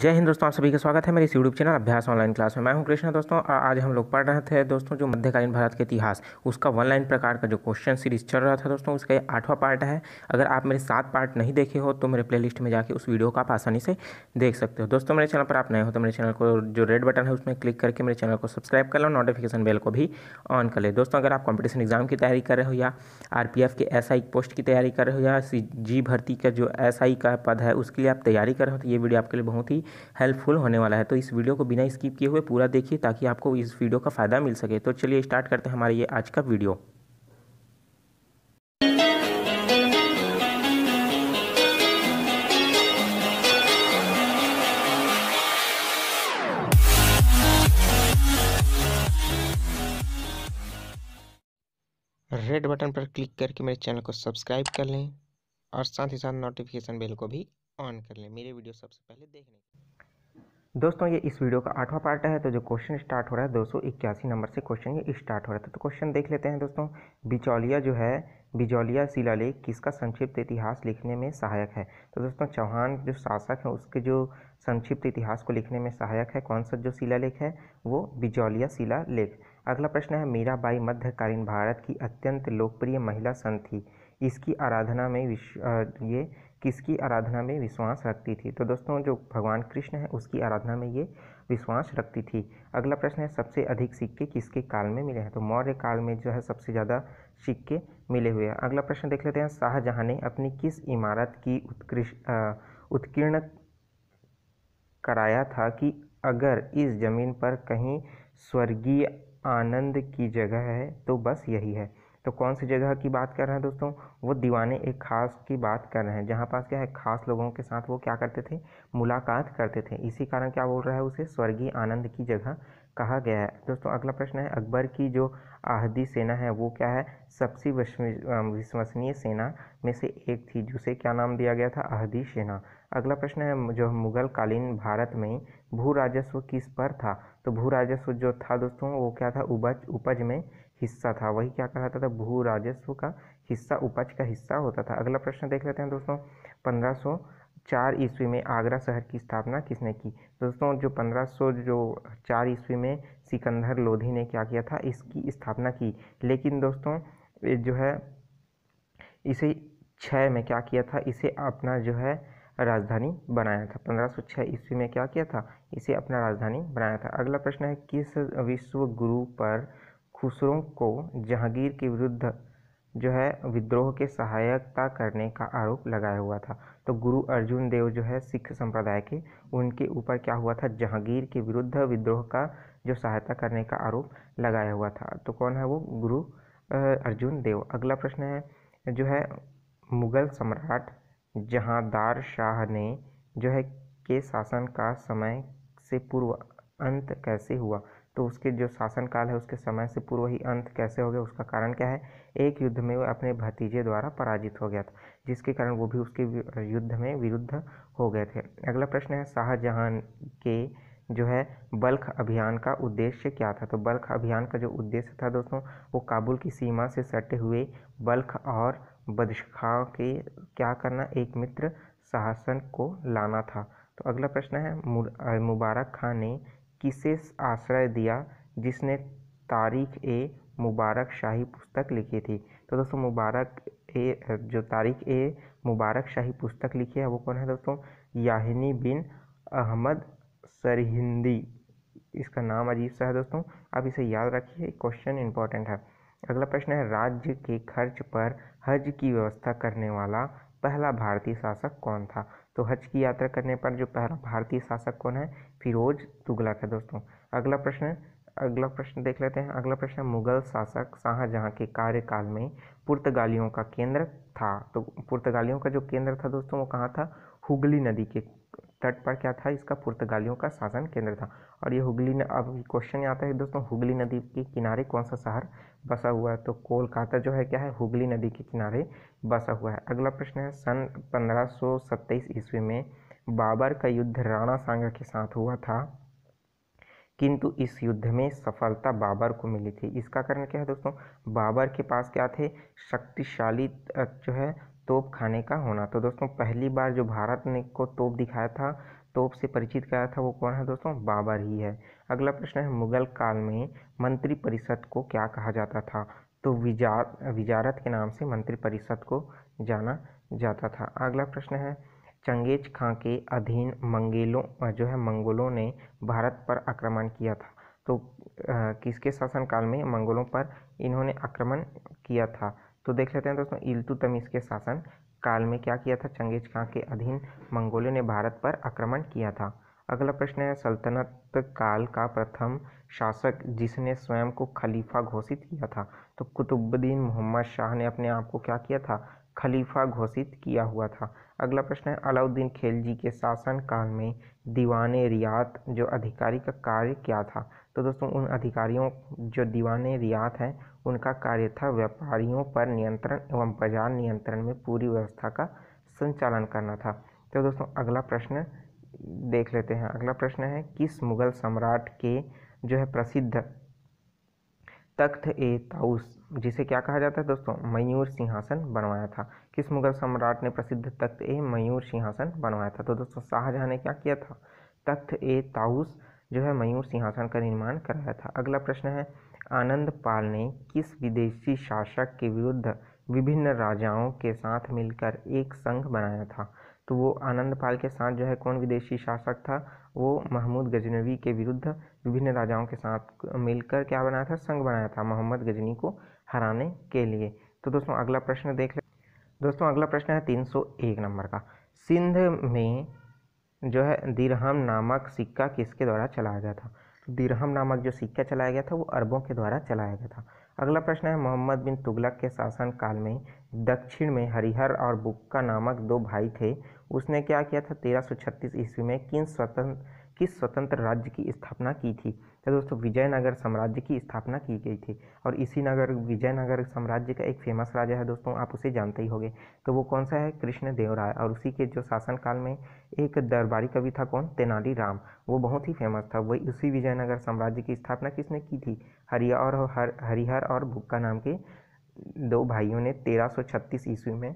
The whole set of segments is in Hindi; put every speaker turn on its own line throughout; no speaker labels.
जय हिंद दोस्तों आप सभी का स्वागत है मेरे इस YouTube channel Abhyas online class में मैं हूं कृष्णा दोस्तों आज हम लोग पढ़ रहे थे दोस्तों जो मध्यकालीन भारत के इतिहास उसका वन लाइन प्रकार का जो क्वेश्चन सीरीज चल रहा था दोस्तों उसका ये आठवां पार्ट है अगर आप मेरे सात पार्ट नहीं देखे हो तो मेरे प्ले में जाकर उस वीडियो को आप आसानी से देख सकते हो दोस्तों मेरे चैनल पर आप नए हो तो मेरे चैनल को जो रेड बटन है उसमें क्लिक करके मेरे चैनल को सब्सक्राइब कर लो नोटिफिकेशन बेल को भी ऑन कर ले दोस्तों अगर आप कॉम्पिटिशन एग्जाम की तैयारी कर रहे हो या आर के एस पोस्ट की तैयारी कर रहे हो या जी भर्ती का जो एस का पद है उसके लिए आप तैयारी कर रहे हो तो ये वीडियो आपके लिए बहुत ही हेल्पफुल होने वाला है तो इस वीडियो को बिना स्किप किए हुए पूरा देखिए ताकि आपको इस वीडियो का फ़ायदा मिल सके तो चलिए स्टार्ट करते हैं हमारे ये आज का वीडियो रेड बटन पर क्लिक करके मेरे चैनल को सब्सक्राइब कर लें और साथ ही साथ नोटिफिकेशन बेल को भी ऑन कर लें मेरे वीडियो सबसे पहले देखने के दोस्तों ये इस वीडियो का आठवां पार्ट है तो जो क्वेश्चन स्टार्ट हो रहा है दो नंबर से क्वेश्चन ये स्टार्ट हो रहा था तो क्वेश्चन तो देख लेते हैं दोस्तों बिचौलिया जो है बिजौलिया शिलालेख किसका संक्षिप्त इतिहास लिखने में सहायक है तो दोस्तों चौहान जो शासक हैं उसके जो संक्षिप्त इतिहास को लिखने में सहायक है कौन सा जो शिलालेख है वो बिजौलिया शिलालेख अगला प्रश्न है मीराबाई मध्यकालीन भारत की अत्यंत लोकप्रिय महिला संत थी इसकी आराधना में विश्व ये किसकी आराधना में विश्वास रखती थी तो दोस्तों जो भगवान कृष्ण है उसकी आराधना में ये विश्वास रखती थी अगला प्रश्न है सबसे अधिक सिक्के किसके काल में मिले हैं तो मौर्य काल में जो है सबसे ज़्यादा सिक्के मिले हुए हैं अगला प्रश्न देख लेते हैं शाहजहाँ ने अपनी किस इमारत की उत्कृष्ट उत्कीर्ण कराया था कि अगर इस ज़मीन पर कहीं स्वर्गीय आनंद की जगह है तो बस यही है तो कौन सी जगह की बात कर रहे हैं दोस्तों वो दीवाने एक खास की बात कर रहे हैं जहाँ पास क्या है खास लोगों के साथ वो क्या करते थे मुलाकात करते थे इसी कारण क्या बोल रहा है उसे स्वर्गीय आनंद की जगह कहा गया है दोस्तों अगला प्रश्न है अकबर की जो आहदी सेना है वो क्या है सबसे विश्वसनीय सेना में से एक थी जिसे क्या नाम दिया गया था आहदी सेना अगला प्रश्न है जो मुगल कालीन भारत में भू राजस्व किस पर था तो भू राजस्व जो था दोस्तों वो क्या था उपज उपज में हिस्सा था वही क्या कहलाता था भू राजस्व का हिस्सा उपज का हिस्सा होता था अगला प्रश्न देख लेते हैं दोस्तों पंद्रह चार ईस्वी में आगरा शहर की स्थापना किसने की दोस्तों जो पंद्रह सौ जो चार ईस्वी में सिकंदर लोधी ने क्या किया था इसकी स्थापना की लेकिन दोस्तों जो है इसे छः में क्या किया था इसे अपना जो है राजधानी बनाया था 1506 ईस्वी में क्या किया था इसे अपना राजधानी बनाया था अगला प्रश्न है किस विश्व गुरु पर खुसरों को जहांगीर के विरुद्ध जो है विद्रोह के सहायता करने का आरोप लगाया हुआ था तो गुरु अर्जुन देव जो है सिख संप्रदाय के उनके ऊपर क्या हुआ था जहांगीर के विरुद्ध विद्रोह का जो सहायता करने का आरोप लगाया हुआ था तो कौन है वो गुरु अर्जुन देव अगला प्रश्न है जो है मुगल सम्राट जहांदार शाह ने जो है के शासन का समय से पूर्व अंत कैसे हुआ तो उसके जो शासनकाल है उसके समय से पूर्व ही अंत कैसे हो गया उसका कारण क्या है एक युद्ध में वह अपने भतीजे द्वारा पराजित हो गया था जिसके कारण वो भी उसके युद्ध में विरुद्ध हो गए थे अगला प्रश्न है शाहजहाँ के जो है बल्ख अभियान का उद्देश्य क्या था तो बल्ख अभियान का जो उद्देश्य था दोस्तों वो काबुल की सीमा से सटे हुए बल्ख और बदशखा के क्या करना एक मित्र शासन को लाना था तो अगला प्रश्न है मुबारक खान ने किसे आश्रय दिया जिसने तारीख ए मुबारक शाही पुस्तक लिखी थी तो दोस्तों मुबारक ए जो तारीख ए मुबारक शाही पुस्तक लिखी है वो कौन है दोस्तों याहिनी बिन अहमद सरहिंदी इसका नाम अजीब सा है दोस्तों आप इसे याद रखिए क्वेश्चन इंपॉर्टेंट है अगला प्रश्न है राज्य के खर्च पर हज की व्यवस्था करने वाला पहला भारतीय शासक कौन था तो हज की यात्रा करने पर जो पहला भारतीय शासक कौन है फिरोज तुगलक है दोस्तों अगला प्रश्न अगला प्रश्न देख लेते हैं अगला प्रश्न है मुगल शासक शाहजहाँ के कार्यकाल में पुर्तगालियों का केंद्र था तो पुर्तगालियों का जो केंद्र था दोस्तों वो कहाँ था हुगली नदी के तट पर क्या था इसका पुर्तगालियों का शासन केंद्र था और ये हुगली अब क्वेश्चन आता है दोस्तों हुगली नदी के किनारे कौन सा शहर बसा हुआ है तो कोलकाता जो है क्या है हुगली नदी के किनारे बसा हुआ है अगला प्रश्न है सन पंद्रह ईस्वी में बाबर का युद्ध राणा सांगा के साथ हुआ था किंतु इस युद्ध में सफलता बाबर को मिली थी इसका कारण क्या है दोस्तों बाबर के पास क्या थे शक्तिशाली जो है तोप खाने का होना तो दोस्तों पहली बार जो भारत ने को तोप दिखाया था तोप से परिचित कराया था वो कौन है दोस्तों बाबर ही है अगला प्रश्न है मुगल काल में मंत्रिपरिषद को क्या कहा जाता था तो विजार विजारत के नाम से मंत्रिपरिषद को जाना जाता था अगला प्रश्न है चंगेज खां के अधीन मंगेलों जो है मंगोलों ने भारत पर आक्रमण किया था तो आ, किसके शासनकाल में मंगोलों पर इन्होंने आक्रमण किया था तो देख लेते हैं दोस्तों इल्तुतमिश के शासन काल में क्या किया था चंगेज खां के अधीन मंगोलियों ने भारत पर आक्रमण किया था अगला प्रश्न है सल्तनत काल का प्रथम शासक जिसने स्वयं को खलीफा घोषित किया था तो कुतुबुद्दीन मोहम्मद शाह ने अपने आप को क्या किया था खलीफा घोषित किया हुआ था अगला प्रश्न है अलाउद्दीन खिलजी के शासन काल में दीवान रियात जो अधिकारी का कार्य क्या था तो दोस्तों उन अधिकारियों जो दीवान रियात हैं उनका कार्य था व्यापारियों पर नियंत्रण एवं बाजार नियंत्रण में पूरी व्यवस्था का संचालन करना था तो दोस्तों अगला प्रश्न देख लेते हैं अगला प्रश्न है किस मुग़ल सम्राट के जो है प्रसिद्ध तख्त ए ताउस जिसे क्या कहा जाता है दोस्तों मयूर सिंहासन बनवाया था किस मुग़ल सम्राट ने प्रसिद्ध तख्त ए मयूर सिंहासन बनवाया था तो दोस्तों शाहजहाँ ने क्या किया था तख्त ए ताउस जो है मयूर सिंहासन का निर्माण कराया था अगला प्रश्न है आनंद पाल ने किस विदेशी शासक के विरुद्ध विभिन्न राजाओं के साथ मिलकर एक संघ बनाया था तो वो आनंद पाल के साथ जो है कौन विदेशी शासक था वो महमूद गजनवी के विरुद्ध विभिन्न राजाओं के साथ मिलकर क्या बनाया था संघ बनाया था मोहम्मद गजनी को हराने के लिए तो दोस्तों अगला प्रश्न देख ले दोस्तों अगला प्रश्न है 301 नंबर का सिंध में जो है दिरहम नामक सिक्का किसके द्वारा चलाया गया था तो दिरहम नामक जो सिक्का चलाया गया था वो अरबों के द्वारा चलाया गया था अगला प्रश्न है मोहम्मद बिन तुगलक के शासन काल में दक्षिण में हरिहर और बुक्का नामक दो भाई थे उसने क्या किया था छत्तीस ईस्वी में किन स्वतंत्र किस स्वतंत्र राज्य की स्थापना की थी क्या तो दोस्तों विजयनगर साम्राज्य की स्थापना की गई थी और इसी नगर विजयनगर साम्राज्य का एक फेमस राजा है दोस्तों आप उसे जानते ही होंगे तो वो कौन सा है कृष्ण देवराय और उसी के जो शासनकाल में एक दरबारी कवि था कौन तेनाली राम वो बहुत ही फेमस था वही उसी विजयनगर साम्राज्य की स्थापना किसने की थी हरिया और हर हरिहर और भुक्का नाम के दो भाइयों ने तेरह ईस्वी में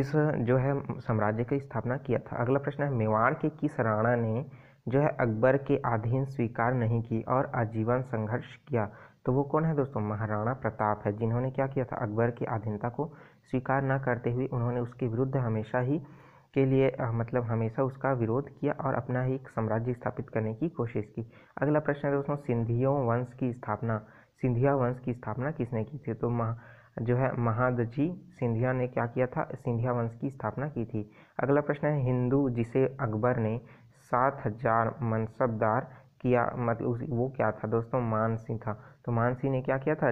इस जो है साम्राज्य की स्थापना किया था अगला प्रश्न है मेवाड़ के किस राणा ने जो है अकबर के अधीन स्वीकार नहीं की और आजीवन संघर्ष किया तो वो कौन है दोस्तों महाराणा प्रताप है जिन्होंने क्या किया था अकबर की अधीनता को स्वीकार ना करते हुए उन्होंने उसके विरुद्ध हमेशा ही के लिए मतलब हमेशा उसका विरोध किया और अपना ही एक साम्राज्य स्थापित करने की कोशिश की अगला प्रश्न है दोस्तों सिंधियों वंश की स्थापना सिंधिया वंश की स्थापना किसने की थी तो महा जो है महादजी सिंधिया ने क्या किया था सिंधिया वंश की स्थापना की थी अगला प्रश्न है हिंदू जिसे अकबर ने सात हजार मनसबदार किया मतलब वो क्या था दोस्तों मानसी था तो मानसी ने क्या किया था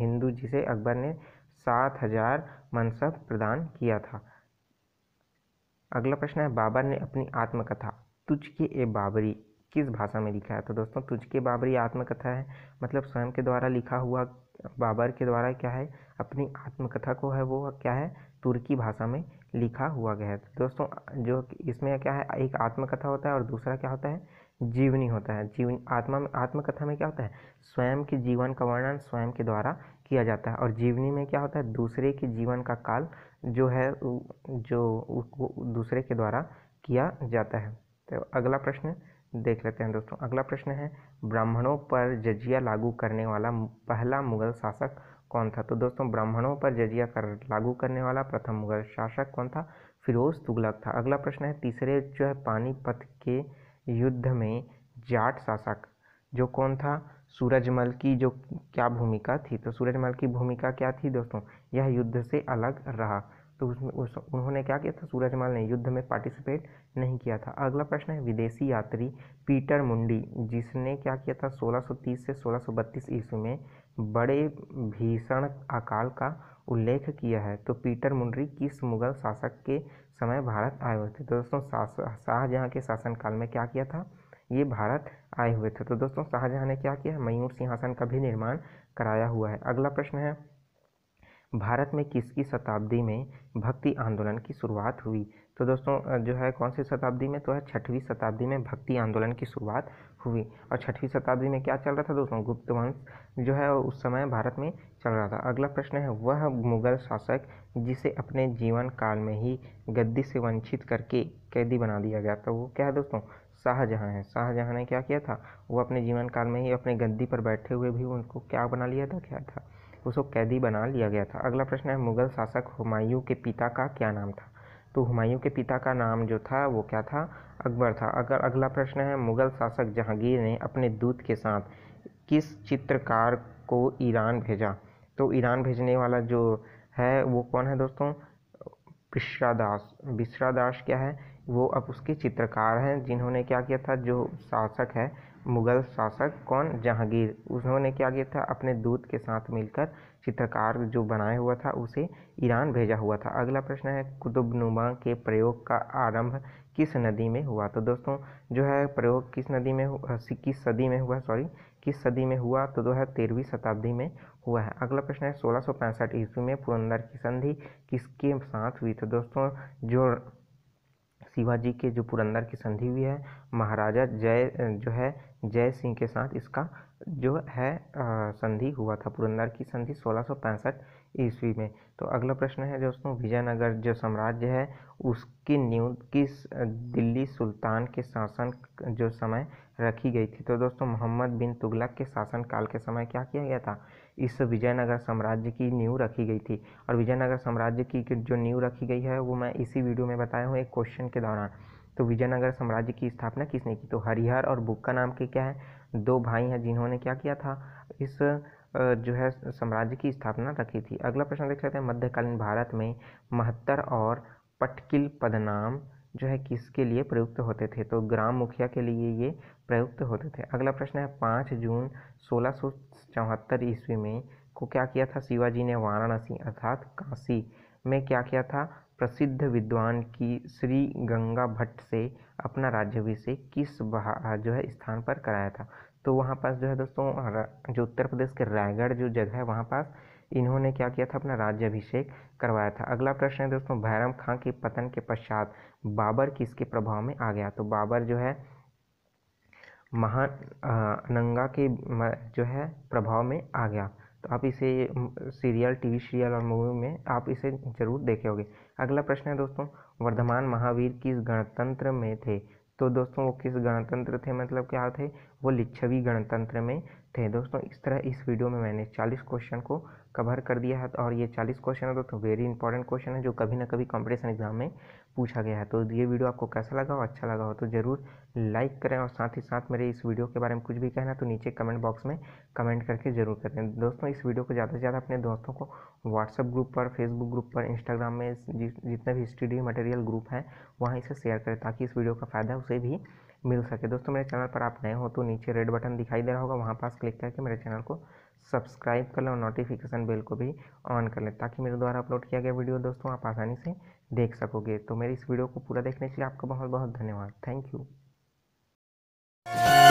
हिंदू जिसे अकबर ने सात हजार मनसब प्रदान किया था अगला प्रश्न है बाबर ने अपनी आत्मकथा तुझ के ए बाबरी किस भाषा में लिखा है तो दोस्तों तुझ के बाबरी आत्मकथा है मतलब स्वयं के द्वारा लिखा हुआ बाबर के द्वारा क्या है अपनी आत्मकथा को है वो क्या है तुर्की भाषा में लिखा हुआ गया है तो दोस्तों जो इसमें क्या है एक आत्मकथा होता है और दूसरा क्या होता है जीवनी होता है जीवन आत्मा में आत्मकथा में क्या होता है स्वयं के जीवन का वर्णन स्वयं के द्वारा किया जाता है और जीवनी में क्या होता है दूसरे के जीवन का काल जो है जो दूसरे के द्वारा किया जाता है तो अगला प्रश्न देख लेते हैं दोस्तों अगला प्रश्न है ब्राह्मणों पर जजिया लागू करने वाला पहला मुगल शासक कौन था तो दोस्तों ब्राह्मणों पर जजिया कर लागू करने वाला प्रथम मुगल शासक कौन था फिरोज तुगलक था अगला प्रश्न है तीसरे जो है पानीपत के युद्ध में जाट शासक जो कौन था सूरजमल की जो क्या भूमिका थी तो सूरजमल की भूमिका क्या थी दोस्तों यह युद्ध से अलग रहा तो उसमें उस, उन्होंने क्या किया था सूरजमाल ने युद्ध में पार्टिसिपेट नहीं किया था अगला प्रश्न है विदेशी यात्री पीटर मुंडी जिसने क्या किया था 1630 से 1632 ईस्वी में बड़े भीषण अकाल का उल्लेख किया है तो पीटर मुंडी किस मुगल शासक के समय भारत आए हुए थे तो दोस्तों शाहजहाँ के शासनकाल में क्या किया था ये भारत आए हुए थे तो दोस्तों शाहजहाँ ने क्या किया मयूर सिंहासन का भी निर्माण कराया हुआ है अगला प्रश्न है भारत में किसकी शताब्दी में भक्ति आंदोलन की शुरुआत हुई तो दोस्तों जो है कौन सी शताब्दी में तो है छठवीं शताब्दी में भक्ति आंदोलन की शुरुआत हुई और छठवीं शताब्दी में क्या चल रहा था दोस्तों गुप्त वंश जो है उस समय भारत में चल रहा था अगला प्रश्न है वह मुगल शासक जिसे अपने जीवन काल में ही गद्दी से वंचित करके कैदी बना दिया गया था वो क्या है दोस्तों शाहजहाँ है शाहजहाँ ने क्या किया था वो अपने जीवन काल में ही अपने गद्दी पर बैठे हुए भी उनको क्या बना लिया था क्या था उसको कैदी बना लिया गया था अगला प्रश्न है मुग़ल शासक हुमायूं के पिता का क्या नाम था तो हुमायूं के पिता का नाम जो था वो क्या था अकबर था अगर अगला प्रश्न है मुग़ल शासक जहांगीर ने अपने दूत के साथ किस चित्रकार को ईरान भेजा तो ईरान भेजने वाला जो है वो कौन है दोस्तों बिश्रा दास बिश्रा दास क्या है वो अब उसके चित्रकार हैं जिन्होंने क्या किया था जो शासक है मुग़ल शासक कौन जहांगीर उन्होंने क्या किया था अपने दूत के साथ मिलकर चित्रकार जो बनाया हुआ था उसे ईरान भेजा हुआ था अगला प्रश्न है कुतुबनुमा के प्रयोग का आरंभ किस नदी में हुआ तो दोस्तों जो है प्रयोग किस नदी में किस सदी में हुआ सॉरी किस सदी में हुआ तो दो है तेरहवीं शताब्दी में हुआ है अगला प्रश्न है सोलह सौ पैंसठ ईस्वी में पुरंदर की संधि किसके साथ हुई तो दोस्तों जो शिवाजी के जो पुरंदर की संधि हुई है महाराजा जय जो है जय सिंह के साथ इसका जो है संधि हुआ था पुरंदर की संधि सोलह ईस्वी में तो अगला प्रश्न है दोस्तों विजयनगर जो साम्राज्य है उसकी नींव किस दिल्ली सुल्तान के शासन जो समय रखी गई थी तो दोस्तों मोहम्मद बिन तुगलक के शासनकाल के समय क्या किया गया था इस विजयनगर साम्राज्य की नींव रखी गई थी और विजयनगर साम्राज्य की जो नींव रखी गई है वो मैं इसी वीडियो में बताया हूँ एक क्वेश्चन के दौरान तो विजयनगर साम्राज्य की स्थापना किसने की तो हरिहर और बुक्का नाम के क्या है दो भाई हैं जिन्होंने क्या किया था इस जो है साम्राज्य की स्थापना रखी थी अगला प्रश्न देख लेते हैं मध्यकालीन भारत में महत्तर और पटकिल पदनाम जो है किसके लिए प्रयुक्त होते थे तो ग्राम मुखिया के लिए ये प्रयुक्त होते थे अगला प्रश्न है पाँच जून सोलह सौ चौहत्तर ईस्वी में को क्या किया था शिवाजी ने वाराणसी अर्थात काशी में क्या किया था प्रसिद्ध विद्वान की श्री गंगा भट्ट से अपना राज्यभिषेक किस जो है स्थान पर कराया था तो वहाँ पास जो है दोस्तों जो उत्तर प्रदेश के रायगढ़ जो जगह है वहाँ पास इन्होंने क्या किया था अपना राज्य अभिषेक करवाया था अगला प्रश्न है दोस्तों भैरम खां के पतन के पश्चात बाबर किसके प्रभाव में आ गया तो बाबर जो है महान नंगा के जो है प्रभाव में आ गया तो आप इसे सीरियल टीवी सीरियल और मूवी में आप इसे जरूर देखे अगला प्रश्न है दोस्तों वर्धमान महावीर किस गणतंत्र में थे तो दोस्तों वो किस गणतंत्र थे मतलब क्या थे वो लिच्छवी गणतंत्र में थे दोस्तों इस तरह इस वीडियो में मैंने 40 क्वेश्चन को कवर कर दिया है और ये 40 क्वेश्चन है दोस्तों वेरी इंपॉर्टेंट क्वेश्चन है जो कभी ना कभी कॉम्पिटिशन एग्जाम में पूछा गया है तो ये वीडियो आपको कैसा लगा हो अच्छा लगा हो तो ज़रूर लाइक करें और साथ ही साथ मेरे इस वीडियो के बारे में कुछ भी कहना तो नीचे कमेंट बॉक्स में कमेंट करके ज़रूर करें दोस्तों इस वीडियो को ज़्यादा से ज़्यादा अपने दोस्तों को व्हाट्सअप ग्रुप पर फेसबुक ग्रुप पर इंस्टाग्राम में जितने भी स्टडी मटेरियल ग्रुप हैं वहाँ इसे शेयर करें ताकि इस वीडियो का फ़ायदा उसे भी मिल सके दोस्तों मेरे चैनल पर आप नए हो तो नीचे रेड बटन दिखाई दे रहा होगा वहाँ पास क्लिक करके मेरे चैनल को सब्सक्राइब कर लें और नोटिफिकेशन बेल को भी ऑन कर लें ताकि मेरे द्वारा अपलोड किया गया वीडियो दोस्तों आप आसानी से देख सकोगे तो मेरी इस वीडियो को पूरा देखने के लिए आपका बहुत बहुत धन्यवाद थैंक यू